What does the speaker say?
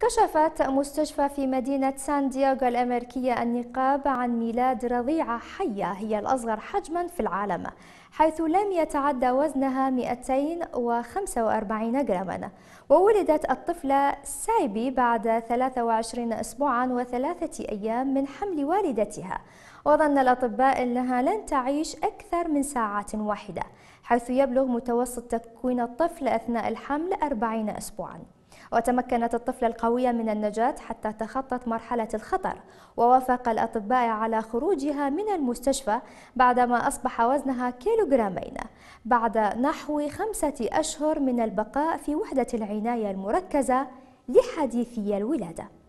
كشفت مستشفى في مدينة سان دييغو الأمريكية النقاب عن ميلاد رضيعة حية هي الأصغر حجما في العالم حيث لم يتعدى وزنها 245 جراما وولدت الطفلة سايبي بعد 23 أسبوعا وثلاثة أيام من حمل والدتها وظن الأطباء أنها لن تعيش أكثر من ساعة واحدة حيث يبلغ متوسط تكوين الطفل أثناء الحمل 40 أسبوعاً وتمكنت الطفلة القوية من النجاة حتى تخطت مرحلة الخطر ووافق الأطباء على خروجها من المستشفى بعدما أصبح وزنها كيلوغرامين بعد نحو خمسة أشهر من البقاء في وحدة العناية المركزة لحديثي الولادة